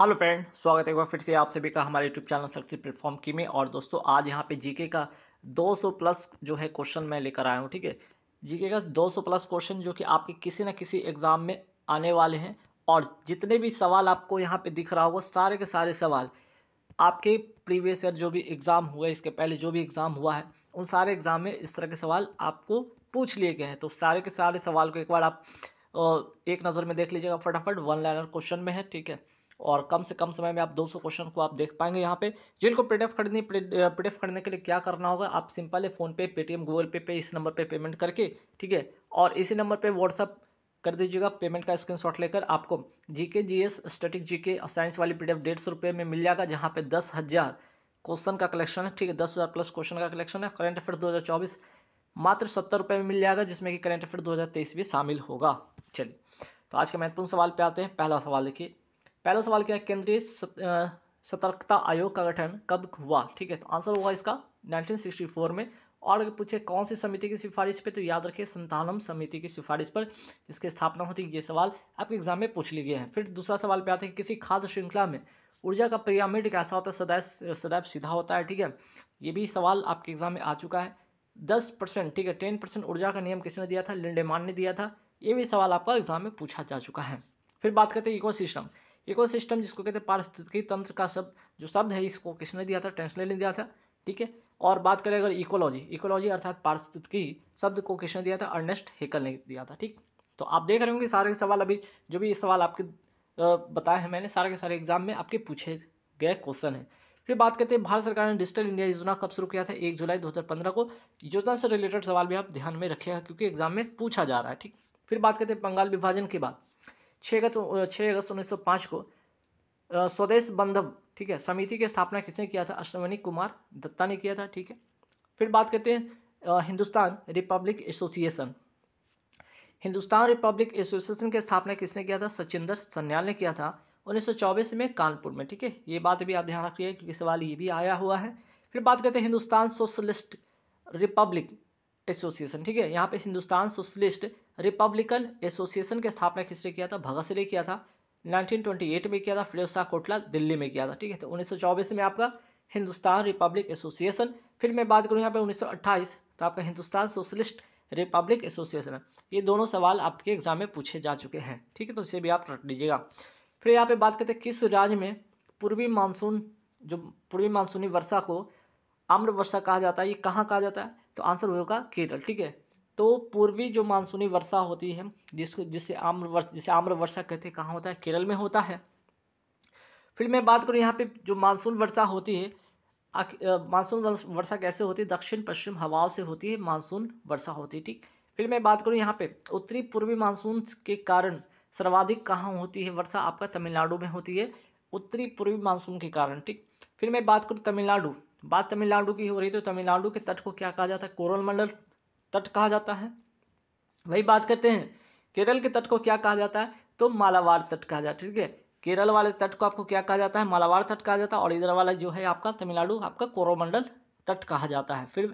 hello friend स्वागत है एक बार फिर से आप सभी का हमारे यूट्यूब चैनल सक्सेस प्लेटफॉर्म की में और दोस्तों आज यहाँ पे जीके का 200 प्लस जो है क्वेश्चन मैं लेकर आया हूँ ठीक है जीके का 200 प्लस क्वेश्चन जो कि आपके किसी न किसी एग्ज़ाम में आने वाले हैं और जितने भी सवाल आपको यहाँ पर दिख रहा होगा सारे के सारे सवाल आपके प्रीवियस ईयर जो भी एग्ज़ाम हुआ इसके पहले जो भी एग्ज़ाम हुआ है उन सारे एग्ज़ाम में इस तरह के सवाल आपको पूछ लिए गए हैं तो सारे के सारे सवाल को एक बार आप एक नज़र में देख लीजिएगा फटाफट वन लाइनर क्वेश्चन में है ठीक है और कम से कम समय में आप 200 क्वेश्चन को आप देख पाएंगे यहाँ पे जिनको पीडीएफ खरीदनी पीडीएफ खरीदने के लिए क्या करना होगा आप सिंपल है फ़ोनपे पेटीएम गूगल पे पे इस नंबर पे पेमेंट करके ठीक है और इसी नंबर पे व्हाट्सअप कर दीजिएगा पेमेंट का स्क्रीनशॉट लेकर आपको GK GS static GK science वाली पीडीएफ डेढ़ सौ रुपये में मिल जाएगा जहाँ पे दस हज़ार क्वेश्चन का कलेक्शन है ठीक है दस हज़ार प्लस क्वेश्चन का कलेक्शन है करंट अफेयर दो हज़ार चौबीस मात्र सत्तर रुपये में मिल जाएगा जिसमें कि करंट अफेयर दो हज़ार तेईस भी शामिल होगा चलिए तो आज के महत्वपूर्ण सवाल पे आते हैं पहला सवाल देखिए पहला सवाल क्या है केंद्रीय सतर्कता आयोग का गठन कब हुआ ठीक है तो आंसर होगा इसका 1964 में और अगर पूछे कौन सी समिति की सिफारिश पे तो याद रखिए संतानम समिति की सिफारिश पर इसकी स्थापना होती है ये सवाल आपके एग्जाम में पूछ लिए गए हैं फिर दूसरा सवाल पे आते हैं कि किसी खाद्य श्रृंखला में ऊर्जा का पिरामिड कैसा होता है सदैव सदैव सीधा होता है ठीक है ये भी सवाल आपके एग्जाम में आ चुका है दस परसेंट ठीक है टेन परसेंट ऊर्जा का नियम किसने दिया था लिंडेमान ने दिया था ये भी सवाल आपका एग्जाम में पूछा जा चुका है फिर बात करते हैं इको सिस्टम इको सिस्टम जिसको कहते हैं पारिस्थितिकी तंत्र का शब्द जो शब्द है इसको किसने दिया था टेंसलेट ने दिया था ठीक है और बात करें अगर इकोलॉजी इकोलॉजी अर्थात पारिस्थितिकी शब्द को किसने दिया था अर्नेस्ट हेकल ने दिया था ठीक तो आप देख रहे होंगे सारे सवाल अभी जो भी सवाल आपके बताए हैं मैंने सारे के सारे एग्जाम में आपके पूछे गए क्वेश्चन हैं फिर बात करते हैं भारत सरकार ने डिजिटल इंडिया योजना कब शुरू किया था एक जुलाई 2015 को योजना से रिलेटेड सवाल भी आप ध्यान में रखिएगा क्योंकि एग्जाम में पूछा जा रहा है ठीक फिर बात करते हैं बंगाल विभाजन के बाद छः अगस्त छः अगस्त उन्नीस सौ पाँच को स्वदेश बंधव ठीक है समिति की स्थापना किसने किया था अश्वनी कुमार दत्ता ने किया था ठीक है फिर बात करते हैं Hindustan republic association Hindustan republic association की स्थापना किसने किया था सचिंदर सन्याल ने किया था 1924 में कानपुर में ठीक है ये बात भी आप ध्यान रखिए क्योंकि सवाल ये भी आया हुआ है फिर बात करते हैं हिंदुस्तान सोशलिस्ट रिपब्लिक एसोसिएशन ठीक है यहाँ पे हिंदुस्तान सोशलिस्ट रिपब्लिकन एसोसिएशन की स्थापना किसने किया था भगत सिंह ने किया था 1928 में किया था फिरोज शाह कोटला दिल्ली में किया था ठीक है तो 1924 में आपका हिंदुस्तान रिपब्लिक एसोसिएशन फिर मैं बात करूँ यहाँ पर उन्नीस तो आपका हिंदुस्तान सोशलिस्ट रिपब्लिक एसोसिएशन ये दोनों सवाल आपके एग्जाम में पूछे जा चुके हैं ठीक है तो इसे भी आप रख लीजिएगा फिर यहाँ पर बात करते हैं किस राज्य में पूर्वी मानसून जो पूर्वी मानसूनी वर्षा को आम्र वर्षा कहा जाता है ये कहाँ कहा जाता है तो आंसर होगा केरल ठीक है तो पूर्वी जो मानसूनी वर्षा होती है जिस जिसे आम्र वर्ष जिसे आम्र वर्षा कहते हैं कहाँ होता है केरल में होता है फिर मैं बात करूँ यहाँ पे जो मानसून वर्षा होती है मानसून वर्षा कैसे होती है दक्षिण पश्चिम हवाओं से होती है मानसून वर्षा होती है ठीक फिर मैं बात करूँ यहाँ पे उत्तरी पूर्वी मानसून के कारण सर्वाधिक कहाँ होती है वर्षा आपका तमिलनाडु में होती है उत्तरी पूर्वी मानसून के कारण ठीक फिर मैं बात करूँ तमिलनाडु बात तमिलनाडु की हो रही तो तमिलनाडु के तट को क्या कहा जाता है कोरल मंडल तट कहा जाता है वही बात करते हैं केरल के तट को क्या कहा जाता है तो मालावार तट कहा जाता है ठीक है केरल वाले तट को आपको क्या कहा जाता है मालावार तट कहा जाता है और इधर वाला जो है आपका तमिलनाडु आपका कोरोमंडल तट कहा जाता है फिर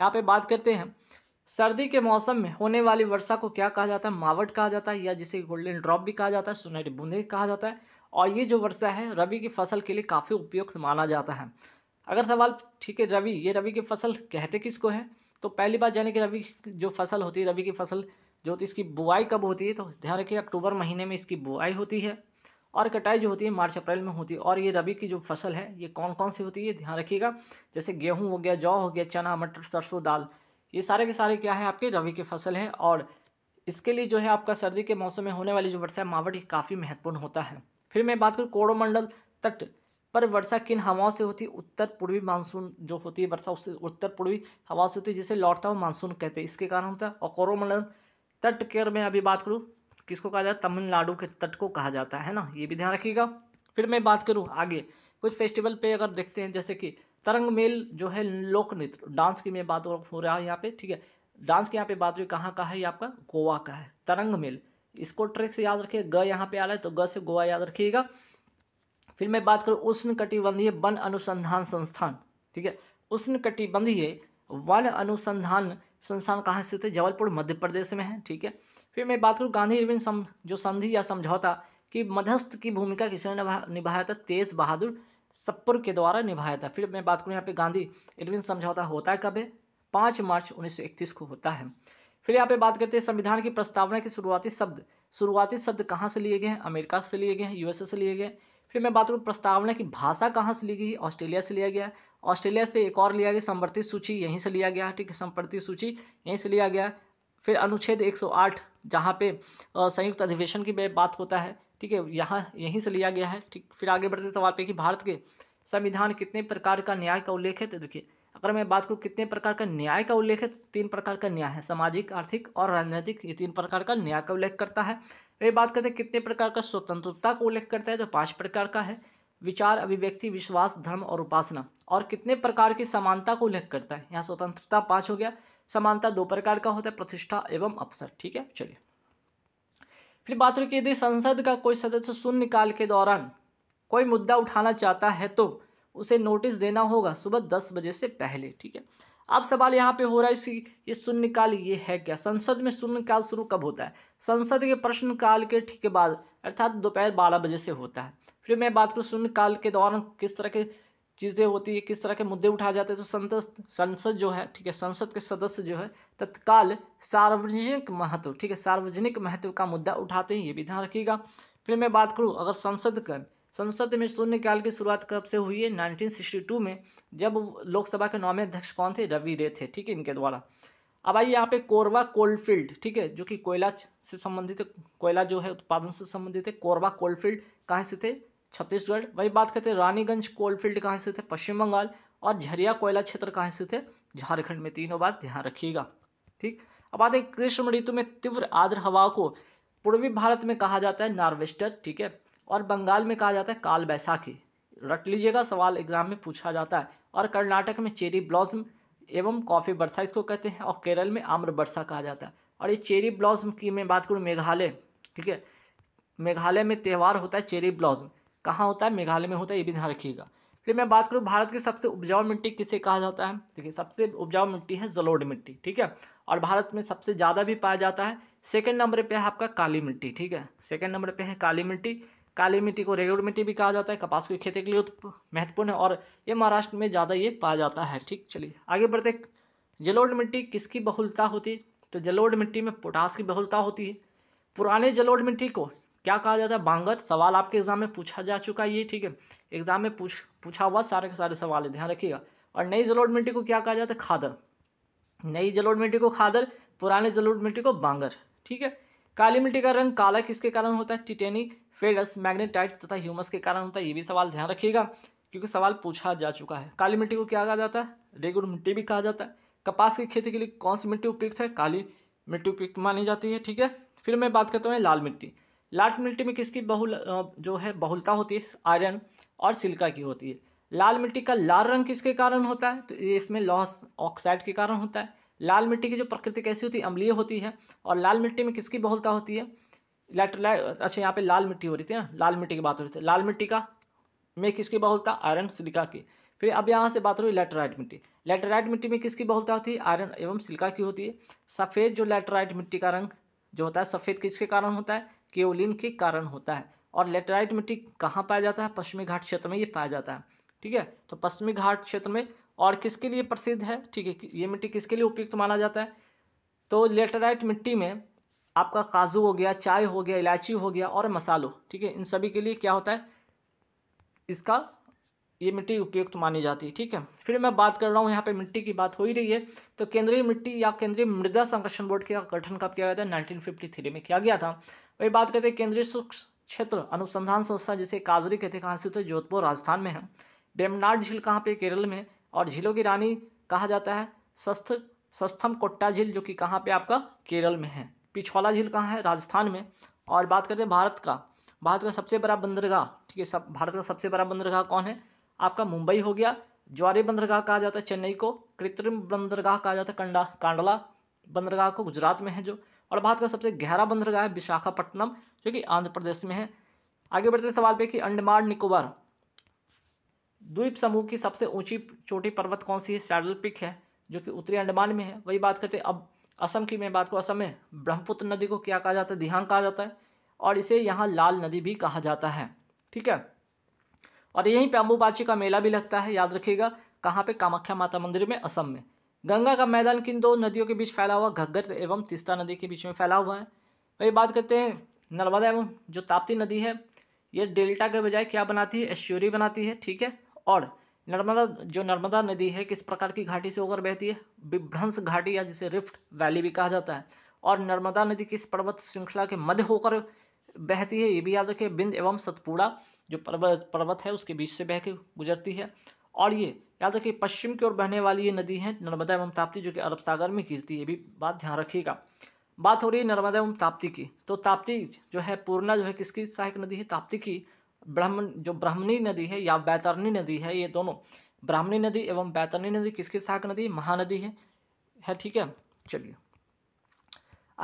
यहाँ पे बात करते हैं सर्दी के मौसम में होने वाली वर्षा को क्या कहा जाता है मावट कहा जाता है या जिसे गोल्डन ड्रॉप भी कहा जाता है सुनहरी बूंदे कहा जाता है और ये जो वर्षा है रबी की फसल के लिए काफ़ी उपयुक्त माना जाता है अगर सवाल ठीक है रवि ये रवि की फसल कहते किसको है तो पहली बात जाने कि रवि जो फसल होती है रवि की फसल जो होती है इसकी बुआई कब होती है तो ध्यान रखिए अक्टूबर महीने में इसकी बुआई होती है और कटाई जो होती है मार्च अप्रैल में होती है और ये रबी की जो फसल है ये कौन कौन सी होती है ध्यान रखिएगा जैसे गेहूँ हो गया जौ हो गया चना मटर सरसों दाल ये सारे के सारे क्या है आपके रबी की फसल है और इसके लिए जो है आपका सर्दी के मौसम में होने वाली जो वर्षा है मावट काफ़ी महत्वपूर्ण होता है फिर मैं बात करूँ कोड़ोमंडल तट पर वर्षा किन हवाओं से होती उत्तर पूर्वी मानसून जो होती है वर्षा उससे उत्तर पूर्वी हवा से होती है जिसे लौटता हुआ मानसून कहते हैं इसके कारण होता है और कोरोमंडल तट केयर में अभी बात करूँ किसको कहा जाता है तमिलनाडु के तट को कहा जाता है ना ये भी ध्यान रखिएगा फिर मैं बात करूँ आगे कुछ फेस्टिवल पे अगर देखते हैं जैसे कि तरंग मेल जो है लोक नृत्य डांस की मैं बात हो रहा है यहाँ पे ठीक है डांस की यहाँ पे बात हुई कहाँ का है ये आपका गोवा का है तरंग मेल इसको ट्रिक से याद रखिए ग यहाँ पे आ रहा है तो ग से गोवा याद रखिएगा फिर मैं बात करूँ उष्ण कटिबंधीय वन अनुसंधान संस्थान ठीक है उष्ण कटिबंधीय वन अनुसंधान संस्थान कहाँ स्थित है जबलपुर मध्य प्रदेश में है ठीक है फिर मैं बात करूँ गांधी इरविन सम जो संधि या समझौता कि मध्यस्थ की भूमिका किसने निभा निभाया था तेज बहादुर सप्पुर के द्वारा निभाया था फिर मैं बात करूँ यहाँ पे गांधी इरविन समझौता होता है कब है पाँच मार्च उन्नीस को होता है फिर यहाँ पे बात करते हैं संविधान की प्रस्तावना के शुरुआती शब्द शुरुआती शब्द कहाँ से लिए गए हैं अमेरिका से लिए गए हैं यूएसए से लिए गए फिर मैं बात करूँ प्रस्तावना की भाषा कहाँ से ली गई ऑस्ट्रेलिया से लिया गया ऑस्ट्रेलिया से एक और लिया गया संप्रति सूची यहीं से लिया गया ठीक है संप्रति सूची यहीं से लिया गया फिर अनुच्छेद 108 जहाँ पे संयुक्त अधिवेशन की बात होता है ठीक है यहाँ यहीं से लिया गया है ठीक फिर आगे बढ़ते सवाल पे कि भारत के संविधान कितने प्रकार का न्याय का उल्लेख है तो देखिए अगर मैं बात करूँ कितने प्रकार का न्याय का उल्लेख है तो तीन प्रकार का न्याय है सामाजिक आर्थिक और राजनीतिक ये तीन प्रकार का न्याय का उल्लेख करता है वही बात करते हैं कितने प्रकार का स्वतंत्रता का उल्लेख करता है तो पांच प्रकार का है विचार अभिव्यक्ति विश्वास धर्म और उपासना और कितने प्रकार की समानता को उल्लेख करता है यहाँ स्वतंत्रता पाँच हो गया समानता दो प्रकार का होता है प्रतिष्ठा एवं अवसर ठीक है चलिए फिर बात रुकी यदि संसद का कोई सदस्य काल के दौरान कोई मुद्दा उठाना चाहता है तो उसे नोटिस देना होगा सुबह दस बजे से पहले ठीक है अब सवाल यहाँ पे हो रहा है इसी ये शून्यकाल ये है क्या संसद में शून्यकाल शुरू कब होता है संसद के प्रश्नकाल के ठीक बाद अर्थात दोपहर बारह बजे से होता है फिर मैं बात करूँ शून्यकाल के दौरान किस तरह के चीज़ें होती है किस तरह के मुद्दे उठाए जाते हैं तो संसद संसद जो है ठीक है संसद के सदस्य जो है तत्काल सार्वजनिक महत्व ठीक है सार्वजनिक महत्व का मुद्दा उठाते हैं ये भी ध्यान रखिएगा फिर मैं बात करूँ अगर संसद का संसद में शून्यकाल की शुरुआत कब से हुई है टू में जब लोकसभा के नौवें अध्यक्ष कौन थे रवि रे थे ठीक है इनके द्वारा अब आइए यहाँ पे कोरबा कोल्डफील्ड ठीक है जो कि कोयला से संबंधित कोयला जो है उत्पादन से संबंधित है कोरबा कोल्डफील्ड कहाँ से थे छत्तीसगढ़ वही बात करते हैं रानीगंज कोल्डफील्ड कहाँ से थे पश्चिम बंगाल और झरिया कोयला क्षेत्र कहाँ से थे झारखंड में तीनों बात ध्यान रखिएगा ठीक अब आते हैं कृष्ण ऋतु में तीव्र आर्द्र हवा को पूर्वी भारत में कहा जाता है नॉर्वेस्टर ठीक है और बंगाल में कहा जाता है काल बैसाखी रट लीजिएगा सवाल एग्जाम में पूछा जाता है और कर्नाटक में चेरी ब्लॉसम एवं कॉफ़ी बरसा इसको कहते हैं और केरल में आम्र बरसा कहा जाता है और ये चेरी ब्लॉसम की मैं बात करूँ मेघालय ठीक है मेघालय में त्यौहार होता है चेरी ब्लॉसम कहाँ होता है मेघालय में होता है ये भी ध्यान रखिएगा फिर मैं बात करूँ भारत की सबसे उपजाऊ मिट्टी किसे कहा जाता है देखिए सबसे उपजाऊ मिट्टी है जलोड मिट्टी ठीक है और भारत में सबसे ज़्यादा भी पाया जाता है सेकेंड नंबर पर है आपका काली मिट्टी ठीक है सेकेंड नंबर पर है काली मिट्टी काली मिट्टी को रेगुड़ मिट्टी भी कहा जाता है कपास की खेती के लिए महत्वपूर्ण है और ये महाराष्ट्र में ज़्यादा ये पाया जाता है ठीक चलिए आगे बढ़ते जलोढ़ मिट्टी किसकी बहुलता होती है तो जलोढ़ मिट्टी में पोटास की बहुलता होती है पुराने जलोढ़ मिट्टी को क्या कहा जाता है बांगर सवाल आपके एग्जाम में पूछा जा चुका है ये ठीक है एग्जाम में पूछ पूछा हुआ सारे के सारे सवाल है ध्यान रखिएगा और नई जलोढ़ मिट्टी को क्या कहा जाता है खादर नई जलोढ़ मिट्टी को खादर पुराने जलोढ़ मिट्टी को बांगर ठीक है काली मिट्टी का रंग काला किसके कारण होता है टिटेनिक फेडस मैग्नेटाइट तथा ह्यूमस के कारण होता है ये भी सवाल ध्यान रखिएगा क्योंकि सवाल पूछा जा चुका है काली मिट्टी को क्या कहा जाता है रेगुड़ मिट्टी भी कहा जाता है कपास की खेती के लिए कौन सी मिट्टी उपयुक्त है काली मिट्टी उपयुक्त मानी जाती है ठीक है फिर मैं बात करता हूँ लाल मिट्टी लाल मिट्टी में किसकी बहुल जो है बहुलता होती है आयरन और सिल्का की होती है लाल मिट्टी का लाल रंग किसके कारण होता है तो ये इसमें लॉस ऑक्साइड के कारण होता है लाल मिट्टी की जो प्रकृति कैसी होती है अम्लीय होती है और लाल मिट्टी में किसकी बहुलता होती है इलेक्ट्रोलाइट अच्छा यहाँ पे लाल मिट्टी हो रही थी ना लाल मिट्टी की बात हो रही थी लाल मिट्टी का में किसकी बहुलता आयरन सिलिका की फिर अब यहाँ से बात हो रही है लेटराइट मिट्टी लेटराइट मिट्टी में किसकी बहुलता होती है आयरन एवं सिलिका की होती है सफ़ेद जो लेटराइट मिट्टी का रंग जो होता है सफ़ेद किसके कारण होता है केओलिन के कारण होता है और लेटराइट मिट्टी कहाँ पाया जाता है पश्चिमी घाट क्षेत्र में ये पाया जाता है ठीक है तो पश्चिमी घाट क्षेत्र में और किसके लिए प्रसिद्ध है ठीक है ये मिट्टी किसके लिए उपयुक्त माना जाता है तो लेटराइट मिट्टी में आपका काजू हो गया चाय हो गया इलायची हो गया और मसालो ठीक है इन सभी के लिए क्या होता है इसका ये मिट्टी उपयुक्त मानी जाती है ठीक है फिर मैं बात कर रहा हूँ यहाँ पे मिट्टी की बात हो ही रही है तो केंद्रीय मिट्टी या केंद्रीय मृदा संरक्षण बोर्ड का गठन कब किया गया था नाइनटीन में किया गया था वही बात करते हैं केंद्रीय सूक्ष्म क्षेत्र अनुसंधान संस्था जिसे काजरी कहते हैं कहाँ से जोधपुर राजस्थान में है बेमनाड झील कहाँ पे केरल में और झीलों की रानी कहा जाता है सस्थ सस्थम कोट्टा झील जो कि कहाँ पे आपका केरल में है पिछवाला झील कहाँ है राजस्थान में और बात करते हैं भारत का भारत का सबसे बड़ा बंदरगाह ठीक है सब भारत का सबसे बड़ा बंदरगाह कौन है आपका मुंबई हो गया ज्वारी बंदरगाह कहा जाता है चेन्नई को कृत्रिम बंदरगाह कहा जाता है कंडा कांडला बंदरगाह को गुजरात में है जो और भारत का सबसे गहरा बंदरगाह है विशाखापट्टनम जो कि आंध्र प्रदेश में है आगे बढ़ते सवाल पे कि अंडमान निकोबार द्वीप समूह की सबसे ऊंची चोटी पर्वत कौन सी है सैडल पिक है जो कि उत्तरी अंडमान में है वही बात करते हैं अब असम की मैं बात करूँ असम में ब्रह्मपुत्र नदी को क्या कहा जाता है दिहांग कहा जाता है और इसे यहाँ लाल नदी भी कहा जाता है ठीक है और यहीं पे अम्बुबाची का मेला भी लगता है याद रखिएगा कहाँ पे कामाख्या माता मंदिर में असम में गंगा का मैदान किन दो नदियों के बीच फैला हुआ घग्गर एवं तीस्ता नदी के बीच में फैला हुआ है वही बात करते हैं नर्मदा एवं जो ताप्ती नदी है ये डेल्टा के बजाय क्या बनाती है एश्योरी बनाती है ठीक है और नर्मदा जो नर्मदा नदी है किस प्रकार की घाटी से होकर बहती है विभ्रंश घाटी या जिसे रिफ्ट वैली भी कहा जाता है और नर्मदा नदी किस पर्वत श्रृंखला के मध्य होकर बहती है ये भी याद रखिए बिंद एवं सतपुड़ा जो पर्वत पर्वत है उसके बीच से बह के गुजरती है और ये याद रखिए पश्चिम की ओर बहने वाली ये नदी है नर्मदा एवं ताप्ती जो कि अरब सागर में गिरती है ये भी बात ध्यान रखिएगा बात हो रही है नर्मदा एवं ताप्ती की तो ताप्ती जो है पूर्णा जो है किसकी सहायक नदी है ताप्ती की ब्राह्मण जो ब्राह्मणी नदी है या बैतरनी नदी है ये दोनों ब्राह्मणी नदी एवं बैतरनी नदी किसकी शाख नदी महानदी है है ठीक है चलिए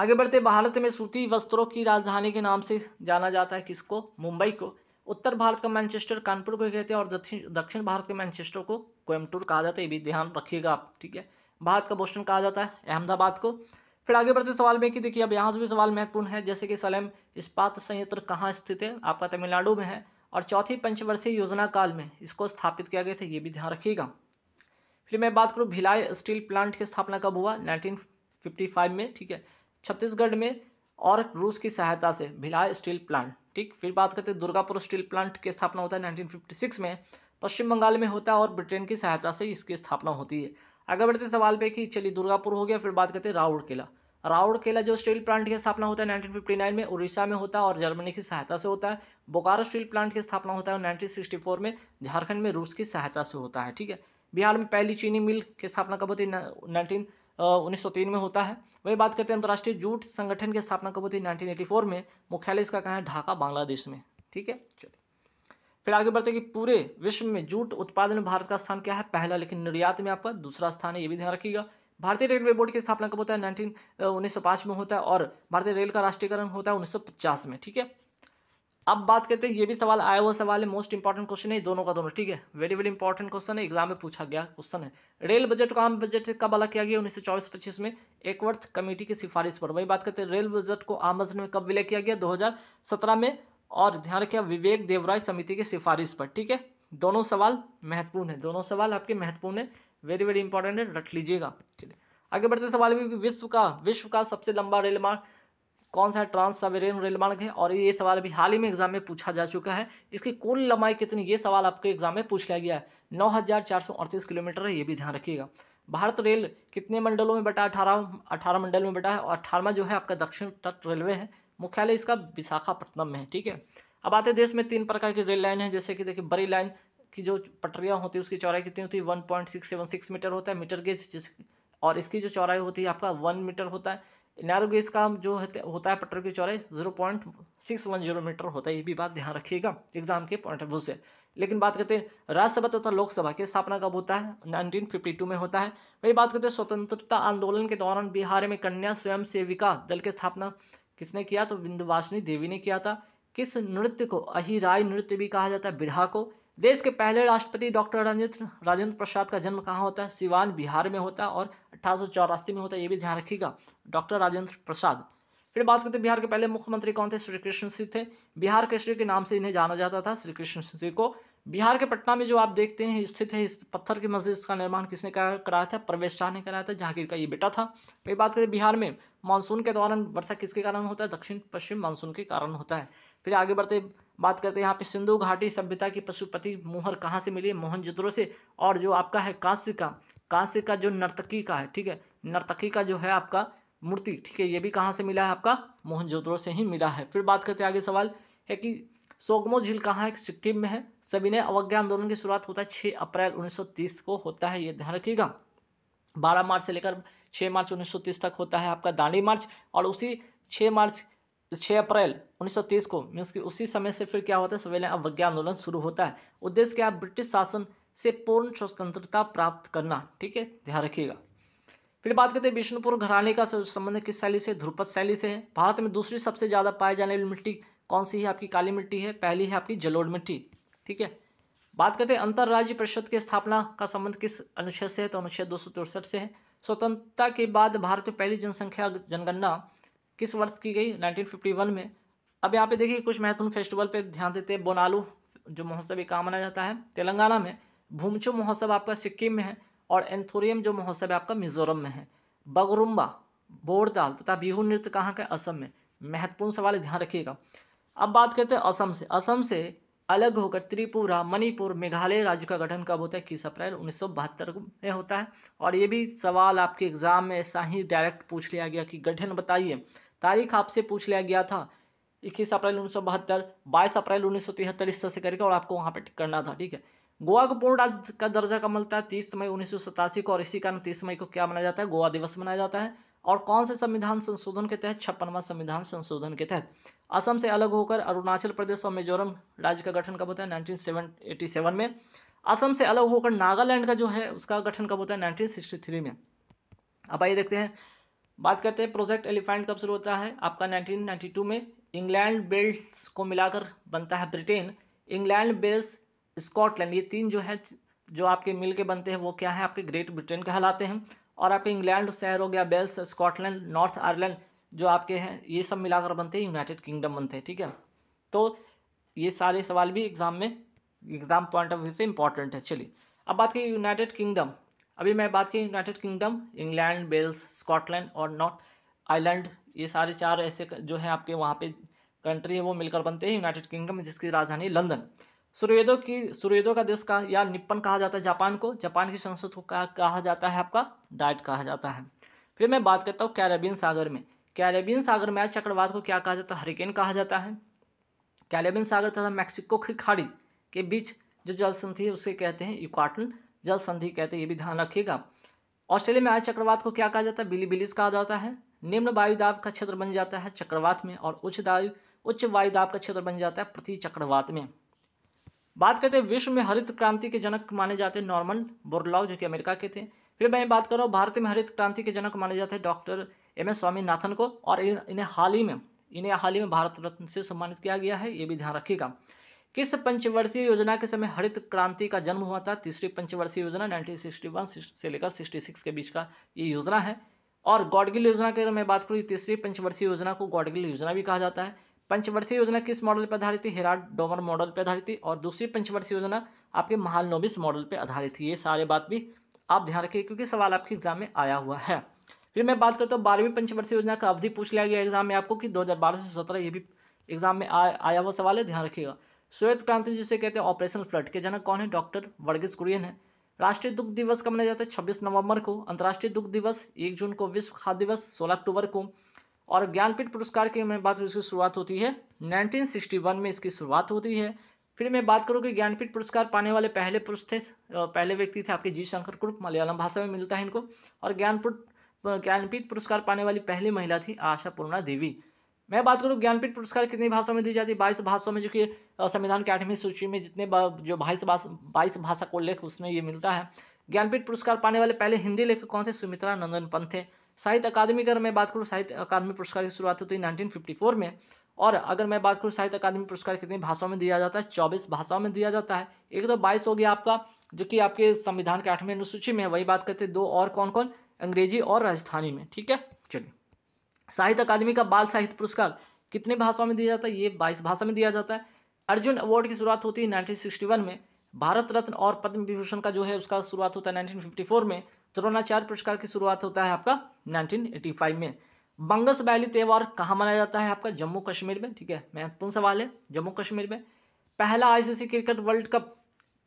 आगे बढ़ते भारत में सूती वस्त्रों की राजधानी के नाम से जाना जाता है किसको मुंबई को उत्तर भारत का मैनचेस्टर कानपुर को कहते हैं और दक्षिण दक्षिण भारत के मैनचेस्टर को कोयम्बटूर कहा जाता है ये भी ध्यान रखिएगा आप ठीक है भारत का बोस्टन कहा जाता है अहमदाबाद को फिर आगे बढ़ते सवाल में कि देखिए अब यहाँ से भी सवाल महत्वपूर्ण है जैसे कि सलेम इस्पात संयंत्र कहाँ स्थित है आपका तमिलनाडु में है और चौथी पंचवर्षीय योजना काल में इसको स्थापित किया गया था ये भी ध्यान रखिएगा फिर मैं बात करूँ भिलाई स्टील प्लांट की स्थापना कब हुआ 1955 में ठीक है छत्तीसगढ़ में और रूस की सहायता से भिलाई स्टील प्लांट ठीक फिर बात करते हैं दुर्गापुर स्टील प्लांट की स्थापना होता है सिक्स में पश्चिम बंगाल में होता है और ब्रिटेन की सहायता से इसकी स्थापना होती है आगे बढ़ते सवाल पे कि चलिए दुर्गापुर हो गया फिर बात करते हैं राउर किला राउरकेला जो स्टील प्लांट की स्थापना होता है 1959 में उड़ीसा में होता है और जर्मनी की सहायता से होता है बोकारो स्टील प्लांट की स्थापना होता है 1964 में झारखंड में रूस की सहायता से होता है ठीक है बिहार में पहली चीनी मिल की स्थापना कब होती है नाइनटीन उन्नीस में होता है वही बात करते हैं अंतर्राष्ट्रीय जूट संगठन की स्थापना कब होती है में मुख्यालय इसका कहाँ है ढाका बांग्लादेश में ठीक है चलिए फिर आगे बढ़ते हैं कि पूरे विश्व में जूट उत्पादन में भारत का स्थान क्या है पहला लेकिन निर्यात में आपका दूसरा स्थान है ये भी ध्यान रखिएगा भारतीय रेलवे बोर्ड की स्थापना कब होता है नाइनटीन उन्नीस में होता है और भारतीय रेल का राष्ट्रीयकरण होता है उन्नीस में ठीक है अब बात करते हैं ये भी सवाल आया हुआ सवाल है मोस्ट इंपॉर्टेंट क्वेश्चन है दोनों का दोनों ठीक है वेरी वेरी इंपॉर्टेंट क्वेश्चन है एग्जाम में पूछा गया क्वेश्चन है रेल बजट को आम बजट से कब अलग किया गया उन्नीस सौ चौबीस पच्चीस में वर्थ कमेटी की सिफारिश पर वही बात करते हैं रेल बजट को आम बजट में कब विलय किया गया दो में और ध्यान रखिए विवेक देवराय समिति की सिफारिश पर ठीक है दोनों सवाल महत्वपूर्ण है दोनों सवाल आपके महत्वपूर्ण है वेरी वेरी इंपॉर्टेंट है रख लीजिएगा चलिए आगे बढ़ते सवाल भी विश्व का विश्व का सबसे लंबा रेल मार्ग कौन सा ट्रांस सवेरेन रेल मार्ग है और ये सवाल अभी हाल ही में एग्जाम में पूछा जा चुका है इसकी कुल लंबाई कितनी ये सवाल आपके एग्जाम में पूछ लिया गया है नौ हज़ार चार सौ अड़तीस किलोमीटर है ये भी ध्यान रखिएगा भारत रेल कितने मंडलों में बटा अठारह अठारह मंडल में बटा है और अठारहवा जो है आपका दक्षिण तट रेलवे है मुख्यालय इसका विशाखापट्टनम में है ठीक है अब आते देश में तीन प्रकार की रेल लाइन है जैसे कि देखिए बड़ी लाइन की जो पटरियाँ होती है उसकी चौड़ाई कितनी होती है one point six seven six metre होता है मीटर गेज जिस और इसकी जो चौड़ाई होती है आपका वन मीटर होता है नैरो गेज का जो होता है पटरी की चौड़ाई zero point six one zero metre होता है ये भी बात ध्यान रखिएगा एग्जाम के पॉइंट ऑफ व्यू से लेकिन बात करते हैं राज्यसभा तथा लोकसभा की स्थापना कब होता है नाइनटीन फिफ्टी टू में होता है वही बात करते हैं स्वतंत्रता आंदोलन के दौरान बिहार में कन्या स्वयं सेविका दल की स्थापना किसने किया तो विंध्यवासिनी देवी ने किया था किस नृत्य को अहिराय नृत्य भी कहा जाता है बिरहा को देश के पहले राष्ट्रपति डॉक्टर राजेंद्र राजेंद्र प्रसाद का जन्म कहाँ होता है सिवान बिहार में होता है और अठारह में होता है ये भी ध्यान रखिएगा डॉक्टर राजेंद्र प्रसाद फिर बात करते हैं बिहार के पहले मुख्यमंत्री कौन थे श्री कृष्ण सिंह थे बिहार केसरी के नाम से इन्हें जाना जाता था श्री कृष्ण सिंह को बिहार के पटना में जो आप देखते हैं स्थित है इस पत्थर की मस्जिद का निर्माण किसने कराया था प्रवेश शाह ने कराया था जहांगीर का ये बेटा था फिर बात करें बिहार में मानसून के दौरान वर्षा किसके कारण होता है दक्षिण पश्चिम मानसून के कारण होता है फिर आगे बढ़ते बात करते हैं यहाँ पे सिंधु घाटी सभ्यता की पशुपति मोहर कहाँ से मिली है मोहनजोदड़ो से और जो आपका है कांस्य का कांस्य का जो नर्तकी का है ठीक है नर्तकी का जो है आपका मूर्ति ठीक है ये भी कहाँ से मिला है आपका मोहनजोदड़ो से ही मिला है फिर बात करते हैं आगे सवाल है कि सोगमो झील कहाँ है सिक्किम में है सभी ने अवज्ञा आंदोलन की शुरुआत होता है छः अप्रैल उन्नीस को होता है ये ध्यान रखिएगा बारह मार्च से लेकर छः मार्च उन्नीस तक होता है आपका दांडी मार्च और उसी छः मार्च छः अप्रैल 1930 को मीन्स कि उसी समय से फिर क्या होता है सवेले अवज्ञा आंदोलन शुरू होता है उद्देश्य क्या ब्रिटिश शासन से पूर्ण स्वतंत्रता प्राप्त करना ठीक है ध्यान रखिएगा फिर बात करते हैं विष्णुपुर घराने का संबंध किस शैली से ध्रुपद शैली से है भारत में दूसरी सबसे ज़्यादा पाई जाने वाली मिट्टी कौन सी है आपकी काली मिट्टी है पहली है आपकी जलोड़ मिट्टी ठीक है बात करते हैं अंतर्राज्य परिषद की स्थापना का संबंध किस अनुच्छेद से है तो अनुच्छेद दो से है स्वतंत्रता के बाद भारत में पहली जनसंख्या जनगणना किस वर्ष की गई 1951 में अब यहाँ पे देखिए कुछ महत्वपूर्ण फेस्टिवल पे ध्यान देते हैं बोनालू जो महोत्सव कहाँ मनाया जाता है तेलंगाना में भूमचो महोत्सव आपका सिक्किम में है और एंथोरियम जो महोत्सव है आपका मिजोरम में है बगरुम्बा बोरदाल तथा बिहू नृत्य कहाँ का असम में महत्वपूर्ण सवाल ध्यान रखिएगा अब बात करते हैं असम से असम से अलग होकर त्रिपुरा मणिपुर मेघालय राज्य का गठन कब होता है इक्कीस अप्रैल उन्नीस में होता है और ये भी सवाल आपके एग्जाम में ऐसा ही डायरेक्ट पूछ लिया गया कि गठन बताइए तारीख आपसे पूछ लिया गया था इक्कीस अप्रैल उन्नीस सौ बहत्तर बाईस अप्रैल उन्नीस सौ तिहत्तर इस तरह से करके और आपको वहाँ टिक करना था ठीक है गोवा को पूर्ण राज्य का दर्जा कब मिलता है तीस मई उन्नीस सौ सतासी को और इसी कारण तीस मई को क्या मनाया जाता है गोवा दिवस मनाया जाता है और कौन से संविधान संशोधन के तहत छप्पनवा संविधान संशोधन के तहत असम से अलग होकर अरुणाचल प्रदेश और मिजोरम राज्य का गठन कब होता है नाइनटीन में असम से अलग होकर नागालैंड का जो है उसका गठन कब होता है 1963 में अब आइए देखते हैं बात करते हैं प्रोजेक्ट एलिफेंट कब शुरू होता है आपका 1992 में इंग्लैंड बेल्ट को मिलाकर बनता है ब्रिटेन इंग्लैंड बेल्स स्कॉटलैंड ये तीन जो है जो आपके मिल के बनते हैं वो क्या है आपके ग्रेट ब्रिटेन कहलाते हैं और आपके इंग्लैंड शहर हो गया बेल्स स्कॉटलैंड नॉर्थ आयरलैंड जो आपके हैं ये सब मिलाकर बनते हैं यूनाइटेड किंगडम बनते हैं ठीक है तो ये सारे सवाल भी एग्ज़ाम में एग्ज़ाम पॉइंट ऑफ व्यू से इंपॉर्टेंट है चलिए अब बात की यूनाइटेड किंगडम अभी मैं बात की United Kingdom England Wales Scotland और नॉर्थ आयरलैंड ये सारे चार ऐसे जो है आपके वहाँ पे कंट्री है वो मिलकर बनते हैं यूनाइटेड किंगडम जिसकी राजधानी लंदन सूर्योदय की सूर्योदय का देश का या निप्पन कहा जाता है जापान को जापान की संसद को कहा, कहा जाता है आपका डाइट कहा जाता है फिर मैं बात करता हूँ कैरेबियन सागर में कैरेबियन सागर में चक्रवात को क्या कहा जाता है हरिकेन कहा जाता है कैरेबियन सागर तथा मैक्सिको की खाड़ी के बीच जो जल संधि है उसे कहते हैं इक्वाटन जल संधि कहते हैं ये भी ध्यान रखिएगा ऑस्ट्रेलिया में आज चक्रवात को क्या कहा जाता है बिली बिलीज कहा जाता है निम्न वायु दाब का क्षेत्र बन जाता है चक्रवात में और उच्च दायु उच्च वायु दाब का क्षेत्र बन जाता है प्रति चक्रवात में बात करते हैं विश्व में हरित क्रांति के जनक माने जाते हैं नॉर्मन बोरलाव जो कि अमेरिका के थे फिर मैं बात कर रहा हूँ भारत में हरित क्रांति के जनक माने जाते हैं डॉक्टर एम एस स्वामीनाथन को और इन्हें हाल ही में इन्हें हाल ही में भारत रत्न से सम्मानित किया गया है ये भी ध्यान रखिएगा किस पंचवर्षीय योजना के समय हरित क्रांति का जन्म हुआ था तीसरी पंचवर्षीय योजना 1961 से लेकर 66 के बीच का ये योजना है और गॉडगिल योजना की अगर मैं बात करूँ तीसरी पंचवर्षीय योजना को गॉडगिल योजना भी कहा जाता है पंचवर्षीय योजना किस मॉडल पर आधारित थी हेराड डोमर मॉडल पर आधारित थी और दूसरी पंचवर्षीय योजना आपके महालनोबिस मॉडल पर आधारित थी ये सारे बात भी आप ध्यान रखिए क्योंकि सवाल आपके एग्जाम में आया हुआ है फिर मैं बात करता हूँ बारहवीं पंचवर्षीय योजना का अवधि पूछ लिया गया एग्जाम में आपको कि दो से सत्रह ये भी एग्जाम में आ, आया हुआ सवाल है ध्यान रखिएगा श्वेत क्रांति जिसे कहते हैं ऑपरेशन फ्लड के जनक कौन है डॉक्टर वर्गीस कुरियन है राष्ट्रीय दुग्ध दिवस का मनाया जाता है छब्बीस नवंबर को अंतर्राष्ट्रीय दुग्ध दिवस एक जून को विश्व खाद्य दिवस सोलह अक्टूबर को और ज्ञानपीठ पुरस्कार की मैं बात करूँ इसकी शुरुआत होती है 1961 में इसकी शुरुआत होती है फिर मैं बात करूँ कि ज्ञानपीठ पुरस्कार पाने वाले पहले पुरुष थे पहले व्यक्ति थे आपके जी शंकर कुरूप मलयालम भाषा में मिलता है इनको और ज्ञानपुर ज्ञानपीठ पुरस्कार पाने वाली पहली महिला थी आशा पूर्णा देवी मैं बात करूँ ज्ञानपीठ पुरस्कार कितनी भाषाओं में दी जाती है बाईस भाषाओं में जो कि संविधान की आठवीं सूची में जितने जो बाईस बाईस भाषा को लेख उसमें ये मिलता है ज्ञानपीठ पुरस्कार पाने वाले पहले हिंदी लेखक कौन थे सुमित्रा नंदन पंत थे साहित्य अकादमी अगर मैं बात करूँ साहित्य अकादमी पुरस्कार की शुरुआत होती है नाइनटीन फिफ्टी फोर में और अगर मैं बात करूँ साहित्य अकादमी पुरस्कार कितनी भाषाओं में दिया जाता है चौबीस भाषाओं में दिया जाता है एक तो बाईस हो गया आपका जो कि आपके संविधान के आठवें अनुसूची में है वही बात करते हैं दो और कौन कौन अंग्रेजी और राजस्थानी में ठीक है चलिए साहित्य अकादमी का बाल साहित्य पुरस्कार कितने भाषाओं में दिया जाता है ये बाईस भाषा में दिया जाता है अर्जुन अवार्ड की शुरुआत होती है 1961 में भारत रत्न और पद्म विभूषण का जो है उसका शुरुआत होता है 1954 में द्रोणाचार्य पुरस्कार की शुरुआत होता है आपका 1985 में बंगस वैली त्यौहार कहाँ मनाया जाता है आपका जम्मू कश्मीर में ठीक है महत्वपूर्ण सवाल है जम्मू कश्मीर में पहला आईसीसी क्रिकेट वर्ल्ड कप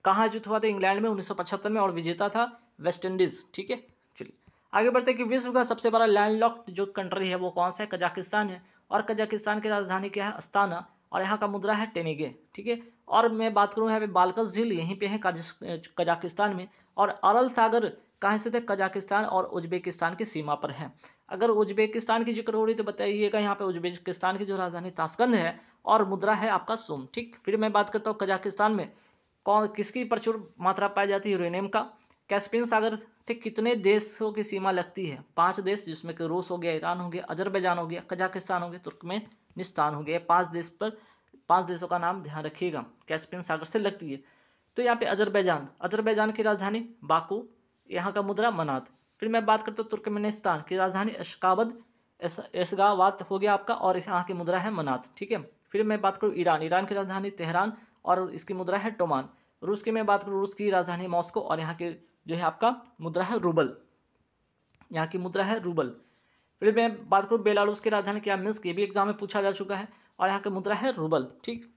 कहाँ आयोजित हुआ था इंग्लैंड में उन्नीस में और विजेता था वेस्ट इंडीज ठीक है चलिए आगे बढ़ते कि विश्व का सबसे बड़ा लैंडलॉक्ड जो कंट्री है वो कौन सा है कजाकिस्तान है और कजाकिस्तान की राजधानी क्या है अस्ताना और यहाँ का मुद्रा है टेनिगे ठीक है और मैं बात करूँ यहाँ पे बालकस झील यहीं पे है कजाकिस्तान में और अरल सागर कहाँ स्थित है कजाकिस्तान और उज्बेकिस्तान की सीमा पर है अगर उज्बेकिस्तान की जिक्र हो रही तो बताइएगा यहाँ पर उज्बेकिस्तान की जो राजधानी ताशकंद है और मुद्रा है आपका सोम ठीक फिर मैं बात करता हूँ कजाकिस्तान में कौन किसकी प्रचुर मात्रा पाई जाती है यूरेनियम का कैस्पियन सागर से कितने देशों की सीमा लगती है पांच देश जिसमें कि रूस हो गया ईरान हो गया अजरबैजान हो गया कजाकिस्तान हो गया तुर्कमेनिस्तान हो गया पांच देश पर पांच देशों का नाम ध्यान रखिएगा कैस्पियन सागर से लगती है तो यहाँ पे अजरबैजान अजरबैजान की राजधानी बाकू यहाँ का मुद्रा मनात फिर मैं बात करता हूँ तुर्कमेनिस्तान की राजधानी अशकाबद इसगावात हो गया आपका और इस यहाँ की मुद्रा है मनात ठीक है फिर मैं बात करूँ ईरान ईरान की राजधानी तेहरान और इसकी मुद्रा है टोमान रूस की मैं बात करूँ रूस की राजधानी मॉस्को और यहाँ की जो है आपका मुद्रा है रूबल यहाँ की मुद्रा है रूबल फिर मैं बात करूँ बेलारूस की राजधानी क्या मिस्क ये भी एग्जाम में पूछा जा चुका है और यहाँ की मुद्रा है रूबल ठीक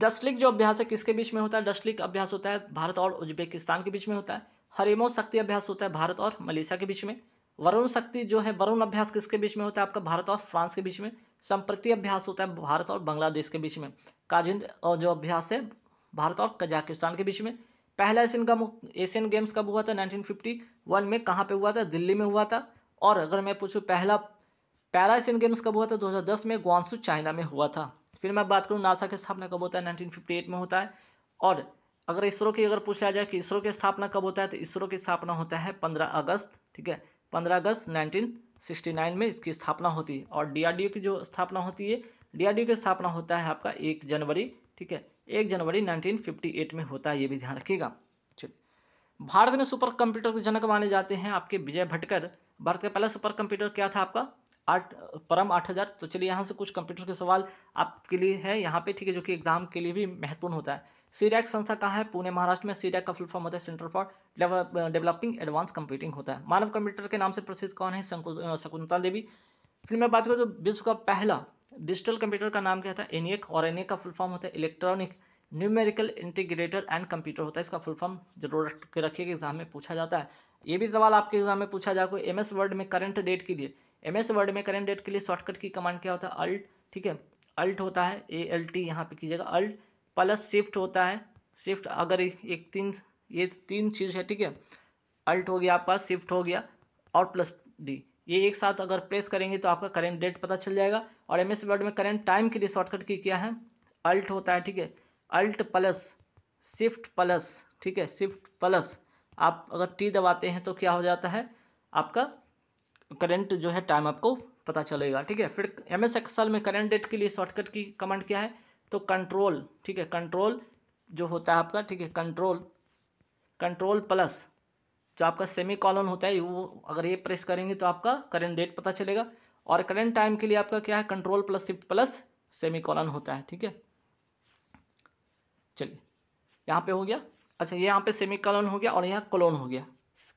डस्टलिक जो अभ्यास है किसके बीच में होता है डस्टलिक अभ्यास होता है भारत और उज्बेकिस्तान के बीच में होता है हरेमो शक्ति अभ्यास होता है भारत और मलेशिया के बीच में वरुण शक्ति जो है वरुण अभ्यास किसके बीच में होता है आपका भारत और फ्रांस के बीच में संप्रति अभ्यास होता है भारत और बांग्लादेश के बीच में काजिंद और जो अभ्यास है भारत और कजाकिस्तान के बीच में पहला एशियन का एशियन गेम्स कब हुआ था नाइनटीन में कहाँ पर हुआ था दिल्ली में हुआ था और अगर मैं पूछूँ पहला पैरा एशियन गेम्स कब हुआ था दो में ग्वानसू चाइना में हुआ था फिर मैं बात करूँ नासा की स्थापना कब होता है नाइनटीन फिफ्टी एट में होता है और अगर इसरो की अगर पूछा जाए कि इसरो की स्थापना कब होता है तो इसरो की स्थापना होता है पंद्रह अगस्त ठीक है पंद्रह अगस्त नाइनटीन सिक्सटी नाइन में इसकी स्थापना होती है और ओ की जो स्थापना होती है ओ की स्थापना होता है आपका एक जनवरी ठीक है एक जनवरी नाइनटीन फिफ्टी एट में होता है ये भी ध्यान रखिएगा चलिए भारत में सुपर कंप्यूटर के जनक माने जाते हैं आपके विजय भटकर भारत का पहला सुपर कंप्यूटर क्या था आपका आठ परम आठ हज़ार तो चलिए यहाँ से कुछ कंप्यूटर के सवाल आपके लिए है यहाँ पे ठीक है जो कि एग्जाम के लिए भी महत्वपूर्ण होता है सीरैक संस्था कहाँ है पुणे महाराष्ट्र में सीरैक का फुल फॉर्म होता है centre for developing advance computing होता है मानव कंप्यूटर के नाम से प्रसिद्ध कौन है शकुंतला देवी फिर मैं बात करूँ तो विश्व का पहला डिजिटल कंप्यूटर का नाम क्या था एनएक और एनियक का फुल फॉर्म होता है electronic numerical integrator and computer होता है इसका फुल फॉर्म जरूर रख के रखिए एग्जाम में पूछा जाता है ये भी सवाल आपके एग्जाम में पूछा जाएगा एम एस वर्ड में करंट डेट के लिए एम एस वर्ड में करेंट डेट के लिए शॉर्टकट की कमांड क्या होता है अल्ट ठीक है अल्ट होता है ए एल टी यहाँ पर कीजिएगा अल्ट प्लस शिफ्ट होता है शिफ्ट अगर एक, तीन ये तीन चीज़ है ठीक है अल्ट हो गया आपका शिफ्ट हो गया और प्लस डी ये एक साथ अगर प्रेस करेंगे तो आपका करेंट डेट पता चल जाएगा और एम एस वर्ड में करेंट टाइम के लिए शॉर्टकट की क्या है अल्ट होता है ठीक है अल्ट प्लस शिफ्ट प्लस ठीक है शिफ्ट प्लस आप अगर टी दबाते हैं तो क्या हो जाता है आपका करंट जो है टाइम आपको पता चलेगा ठीक है फिर एम एस एक्सल में करंट डेट के लिए शॉर्टकट की कमांड क्या है तो कंट्रोल ठीक है कंट्रोल जो होता है आपका ठीक है कंट्रोल कंट्रोल प्लस जो आपका सेमी कॉलन होता है वो अगर ये प्रेस करेंगे तो आपका करंट डेट पता चलेगा और करंट टाइम के लिए आपका क्या है control plus shift plus semicolon होता है ठीक है चलिए यहाँ पे हो गया अच्छा ये यहाँ पे सेमी कॉलन हो गया और यहाँ क्लोन हो गया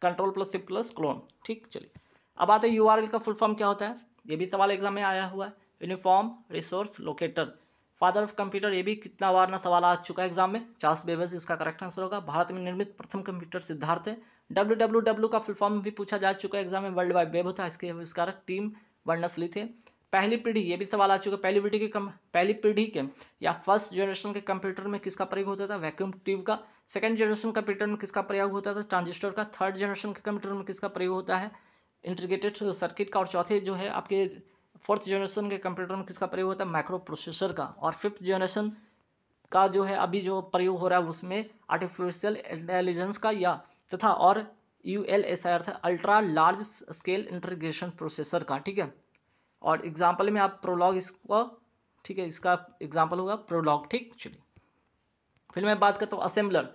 control plus shift plus colon ठीक चलिए अब आते हैं यू का फुल फॉर्म क्या होता है ये भी सवाल एग्जाम में आया हुआ है uniform resource locator father of computer ये भी कितना बार ना सवाल आ चुका है एग्जाम में चार्ल्स बेबस इसका करेक्ट आंसर होगा भारत में निर्मित प्रथम कंप्यूटर सिद्धार्थ है डब्ल्यू डब्ल्यू डब्ल्यू का फुल फॉर्म भी पूछा जा चुका है एग्जाम में वर्ल्ड वाइड वेब होता है इसके आविष्कारक टीम वर्णसली थे पहली पीढ़ी ये भी सवाल आ चुका है पहली पीढ़ी के कम पहली पीढ़ी के या फर्स्ट जनरेशन के कंप्यूटर में किसका प्रयोग होता था वैक्यूम ट्यूब का सेकंड जनरेशन कंप्यूटर में किसका प्रयोग होता था ट्रांजिस्टर का थर्ड जनरेशन के कंप्यूटर में किसका प्रयोग होता है इंटीग्रेटेड सर्किट का और चौथे जो है आपके फोर्थ जनरेशन के कंप्यूटर में किसका प्रयोग होता है माइक्रो प्रोसेसर का और फिफ्थ जनरेशन का जो है अभी जो प्रयोग हो रहा है उसमें आर्टिफिशियल इंटेलिजेंस का या तथा और यू एल एस आई अर्थ ultra large scale integration processor का ठीक है और एग्जाम्पल में आप प्रोलॉग इसको ठीक है इसका एग्जाम्पल होगा प्रोलॉग ठीक चलिए फिर मैं बात करता हूँ असेंबलर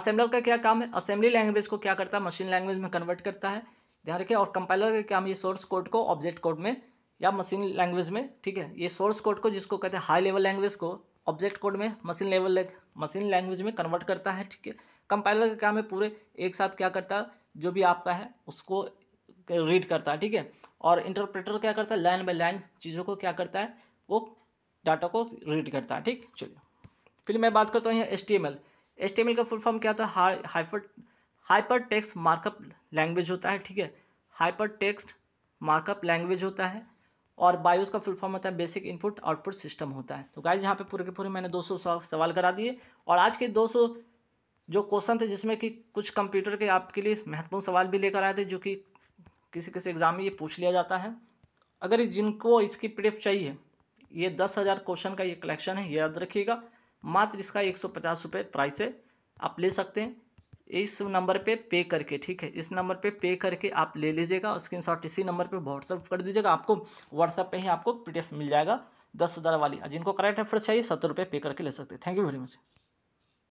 असेंबलर का क्या काम है असेंबली लैंग्वेज को क्या करता है मशीन लैंग्वेज में कन्वर्ट करता है ध्यान रखिए और कंपाइलर का काम ये सोर्स कोड को ऑब्जेक्ट कोड में या मशीन लैंग्वेज में ठीक है ये सोर्स कोड को जिसको कहते हैं हाई लेवल लैंग्वेज को ऑब्जेक्ट कोड में मशीन लेवल मशीन लैंग्वेज में कन्वर्ट करता है ठीक है कंपाइलर का काम है पूरे एक साथ क्या करता है जो भी आपका है उसको रीड करता है ठीक है और इंटरप्रेटर क्या करता है लाइन बाई लाइन चीज़ों को क्या करता है वो डाटा को रीड करता है ठीक चलिए फिर मैं बात करता हूँ यहाँ S T M L S T M L का फुल फॉर्म क्या होता है high hyper hypertext markup language होता है ठीक है हाइपर टेक्स्ट मार्कअप लैंग्वेज होता है और बायोस का फुल फॉर्म होता है बेसिक इनपुट आउटपुट सिस्टम होता है तो गाइज यहाँ पे पूरे के पूरे मैंने 200 सवाल करा दिए और आज के 200 जो क्वेश्चन थे जिसमें कि कुछ कंप्यूटर के आपके लिए महत्वपूर्ण सवाल भी लेकर आए थे जो कि किसी किसी एग्ज़ाम में ये पूछ लिया जाता है अगर जिनको इसकी पी चाहिए ये दस हज़ार क्वेश्चन का ये कलेक्शन है याद रखिएगा मात्र इसका एक सौ पचास रुपये प्राइस है आप ले सकते हैं इस नंबर पे पे करके ठीक है इस नंबर पे पे करके आप ले लीजिएगा शॉट इसी नंबर पे व्हाट्सअप कर दीजिएगा आपको व्हाट्सअप पे ही आपको पीडीएफ मिल जाएगा दस हज़ार वाली जिनको करेक्ट है फिर चाहिए सत्तर रुपये पे करके ले सकते हैं थैंक यू वेरी मच